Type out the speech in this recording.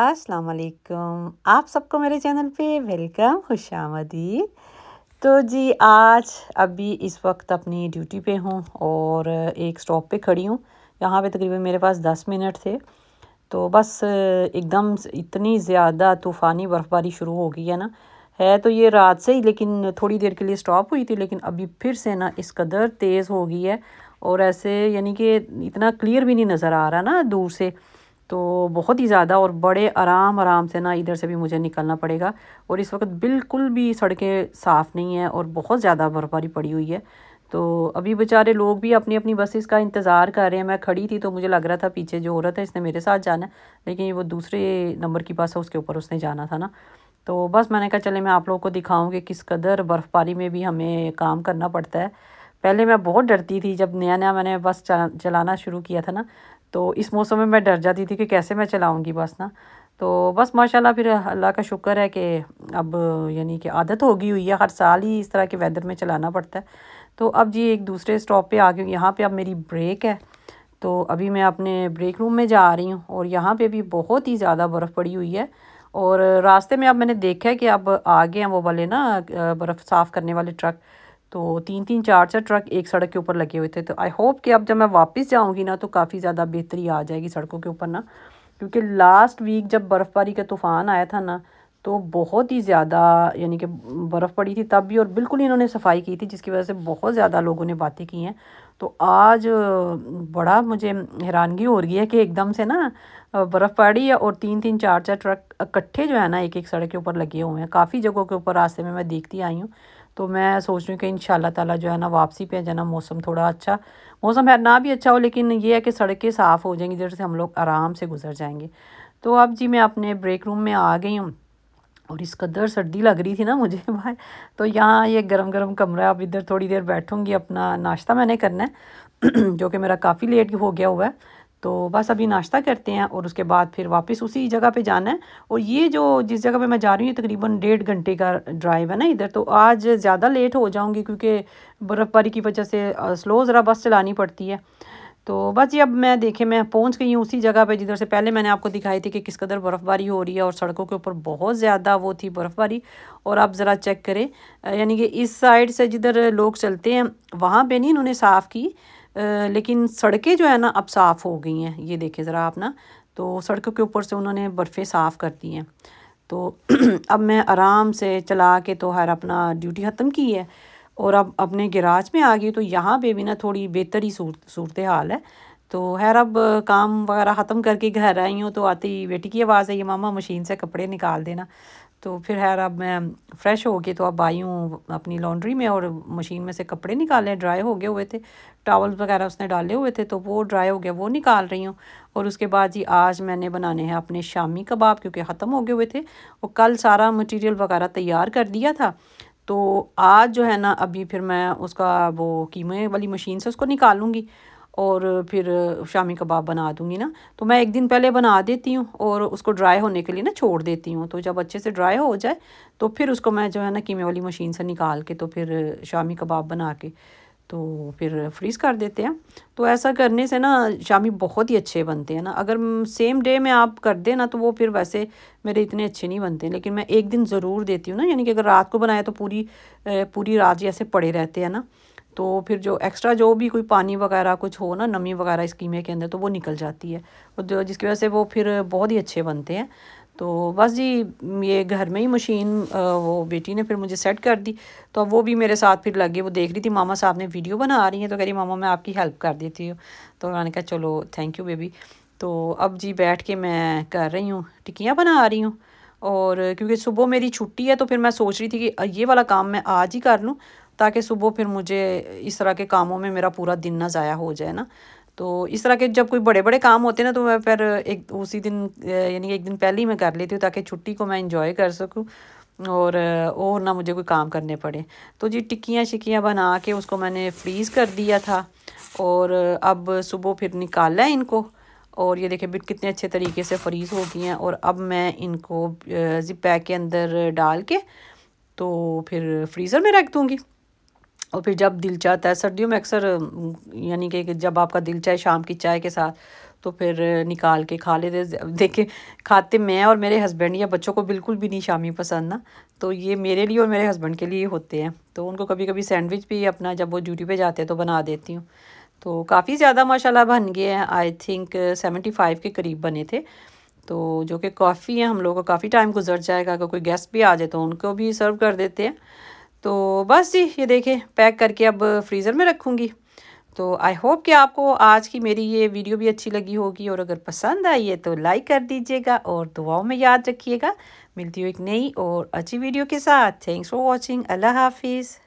अस्सलाम वालेकुम आप सबको मेरे चैनल पे वेलकम खुश आमदीद तो जी आज अभी इस वक्त अपनी ड्यूटी पे हूँ और एक स्टॉप पे खड़ी हूँ यहाँ पे तकरीबन मेरे पास दस मिनट थे तो बस एकदम इतनी ज़्यादा तूफ़ानी बर्फ़बारी शुरू हो गई है ना है तो ये रात से ही लेकिन थोड़ी देर के लिए स्टॉप हुई थी लेकिन अभी फिर से ना इस कदर तेज़ हो गई है और ऐसे यानी कि इतना क्लियर भी नहीं नज़र आ रहा ना दूर से तो बहुत ही ज़्यादा और बड़े आराम आराम से ना इधर से भी मुझे निकलना पड़ेगा और इस वक्त बिल्कुल भी सड़कें साफ़ नहीं हैं और बहुत ज़्यादा बर्फबारी पड़ी हुई है तो अभी बेचारे लोग भी अपनी अपनी बसेस का इंतज़ार कर रहे हैं मैं खड़ी थी तो मुझे लग रहा था पीछे जो हो रहा था इसने मेरे साथ जाना है लेकिन वो दूसरे नंबर की बस है उसके ऊपर उसने जाना था ना तो बस मैंने कहा चले मैं आप लोगों को दिखाऊँ कि किस कदर बर्फ़बारी में भी हमें काम करना पड़ता है पहले मैं बहुत डरती थी जब नया नया मैंने बस चला, चलाना शुरू किया था ना तो इस मौसम में मैं डर जाती थी कि कैसे मैं चलाऊँगी बस ना तो बस माशाल्लाह फिर अल्लाह का शुक्र है कि अब यानी कि आदत होगी हुई है हर साल ही इस तरह के वेदर में चलाना पड़ता है तो अब जी एक दूसरे स्टॉप पे आ गई यहाँ पे अब मेरी ब्रेक है तो अभी मैं अपने ब्रेक रूम में जा रही हूँ और यहाँ पे भी बहुत ही ज़्यादा बर्फ़ पड़ी हुई है और रास्ते में अब मैंने देखा है कि अब आ गए हैं वो वाले ना बर्फ़ साफ़ करने वाले ट्रक तो तीन तीन चार चार ट्रक एक सड़क के ऊपर लगे हुए थे तो आई होप कि अब जब मैं वापस जाऊँगी ना तो काफ़ी ज़्यादा बेहतरी आ जाएगी सड़कों के ऊपर ना क्योंकि लास्ट वीक जब बर्फ़बारी का तूफ़ान आया था ना तो बहुत ही ज़्यादा यानी कि बर्फ़ पड़ी थी तब भी और बिल्कुल इन्होंने सफाई की थी जिसकी वजह से बहुत ज़्यादा लोगों ने बातें की हैं तो आज बड़ा मुझे हैरानगी हो रही है कि एकदम से ना बर्फ़ पड़ी है और तीन तीन चार चार ट्रक इकट्ठे जो है ना एक एक सड़क के ऊपर लगे हुए हैं काफ़ी जगहों के ऊपर रास्ते में मैं देखती आई हूँ तो मैं सोच रही हूँ कि इन ताला जो है ना वापसी पे जाना है ना मौसम थोड़ा अच्छा मौसम है ना भी अच्छा हो लेकिन ये है कि सड़कें साफ़ हो जाएंगी इधर से हम लोग आराम से गुजर जाएंगे तो अब जी मैं अपने ब्रेक रूम में आ गई हूँ और इस कदर सर्दी लग रही थी ना मुझे भाई तो यहाँ ये गर्म गर्म कमरा अब इधर थोड़ी देर बैठूँगी अपना नाश्ता मैंने करना है जो कि मेरा काफ़ी लेट हो गया हुआ है तो बस अभी नाश्ता करते हैं और उसके बाद फिर वापस उसी जगह पे जाना है और ये जो जिस जगह पे मैं जा रही हूँ तकरीबन डेढ़ घंटे का ड्राइव है ना इधर तो आज ज़्यादा लेट हो जाऊँगी क्योंकि बर्फ़बारी की वजह से स्लो ज़रा बस चलानी पड़ती है तो बस ये अब मैं देखे मैं पहुंच गई हूँ उसी जगह पे जिधर से पहले मैंने आपको दिखाई थी कि किस कदर बर्फ़बारी हो रही है और सड़कों के ऊपर बहुत ज़्यादा वो थी बर्फ़बारी और आप ज़रा चेक करें यानी कि इस साइड से जिधर लोग चलते हैं वहाँ पे नहीं इन्होंने साफ़ की लेकिन सड़कें जो है ना अब साफ़ हो गई हैं ये देखें ज़रा आप ना तो सड़कों के ऊपर से उन्होंने बर्फ़ें साफ़ कर दी हैं तो अब मैं आराम से चला के तो हर अपना ड्यूटी ख़त्म की है और अब अपने गराज में आ गई तो यहाँ पर भी ना थोड़ी बेहतर ही सूरत हाल है तो हैर अब काम वगैरह ख़त्म करके घर आई हूँ तो आती बेटी की आवाज़ आई मामा मशीन से कपड़े निकाल देना तो फिर खैर अब मैं फ़्रेश हो गई तो अब आई हूँ अपनी लॉन्ड्री में और मशीन में से कपड़े निकाले ड्राई हो गए हुए थे टावल वगैरह उसने डाले हुए थे तो वो ड्राई हो गया वो निकाल रही हूँ और उसके बाद जी आज मैंने बनाने हैं अपने शामी कबाब क्योंकि ख़त्म हो गए हुए थे और कल सारा मटीरियल वगैरह तैयार कर दिया था तो आज जो है ना अभी फिर मैं उसका वो कीमे वाली मशीन से उसको निकालूंगी और फिर शामी कबाब बना दूंगी ना तो मैं एक दिन पहले बना देती हूँ और उसको ड्राई होने के लिए ना छोड़ देती हूँ तो जब अच्छे से ड्राई हो जाए तो फिर उसको मैं जो है ना कीमे वाली मशीन से निकाल के तो फिर शामी कबाब बना के तो फिर फ्रीज़ कर देते हैं तो ऐसा करने से ना शामी बहुत ही अच्छे बनते हैं ना अगर सेम डे में आप कर दें ना तो वो फिर वैसे मेरे इतने अच्छे नहीं बनते लेकिन मैं एक दिन ज़रूर देती हूँ ना यानी कि अगर रात को बनाया तो पूरी पूरी रात जैसे पड़े रहते हैं ना तो फिर जो एक्स्ट्रा जो भी कोई पानी वगैरह कुछ हो ना नमी वगैरह इस कीमे के अंदर तो वो निकल जाती है और जिसकी वजह से वो फिर बहुत ही अच्छे बनते हैं तो बस जी ये घर में ही मशीन वो बेटी ने फिर मुझे सेट कर दी तो अब वो भी मेरे साथ फिर लगी वो देख रही थी मामा साहब ने वीडियो बना रही हैं तो कह रही मामा मैं आपकी हेल्प कर देती हूँ तो उन्होंने कहा चलो थैंक यू बेबी तो अब जी बैठ के मैं कर रही हूँ टिक्कियाँ बना रही हूँ और क्योंकि सुबह मेरी छुट्टी है तो फिर मैं सोच रही थी कि ये वाला काम मैं आज ही कर लूँ ताकि सुबह फिर मुझे इस तरह के कामों में मेरा पूरा दिन ना ज़ाया हो जाए ना तो इस तरह के जब कोई बड़े बड़े काम होते हैं ना तो मैं फिर एक उसी दिन यानी एक दिन पहले ही मैं कर लेती हूँ ताकि छुट्टी को मैं इंजॉय कर सकूँ और और ना मुझे कोई काम करने पड़े तो जी टिक्कियाँ शिक्कियाँ बना के उसको मैंने फ्रीज़ कर दिया था और अब सुबह फिर निकाला है इनको और ये देखिए बिट कितने अच्छे तरीके से फ्रीज़ हो गई हैं और अब मैं इनको जिप पैक के अंदर डाल के तो फिर फ्रीज़र में रख दूँगी और फिर जब दिल चाहता है सर्दियों में अक्सर यानी कि जब आपका दिल चाहे शाम की चाय के साथ तो फिर निकाल के खा लेते देखे खाते मैं और मेरे हस्बैंड या बच्चों को बिल्कुल भी नहीं शामी पसंद ना तो ये मेरे लिए और मेरे हस्बैंड के लिए होते हैं तो उनको कभी कभी सैंडविच भी अपना जब वो ड्यूटी पे जाते हैं तो बना देती हूँ तो काफ़ी ज़्यादा माशाल्लाह बन गए हैं आई थिंक सेवेंटी फाइव के करीब बने थे तो जो कि काफ़ी हैं हम लोगों का काफ़ी टाइम गुजर जाएगा अगर कोई गेस्ट भी आ जाए तो उनको भी सर्व कर देते हैं तो बस जी ये देखें पैक करके अब फ्रीज़र में रखूँगी तो आई होप कि आपको आज की मेरी ये वीडियो भी अच्छी लगी होगी और अगर पसंद आई है तो लाइक कर दीजिएगा और दुआओं में याद रखिएगा मिलती हूँ एक नई और अच्छी वीडियो के साथ थैंक्स फॉर वॉचिंग अल्लाह हाफिज़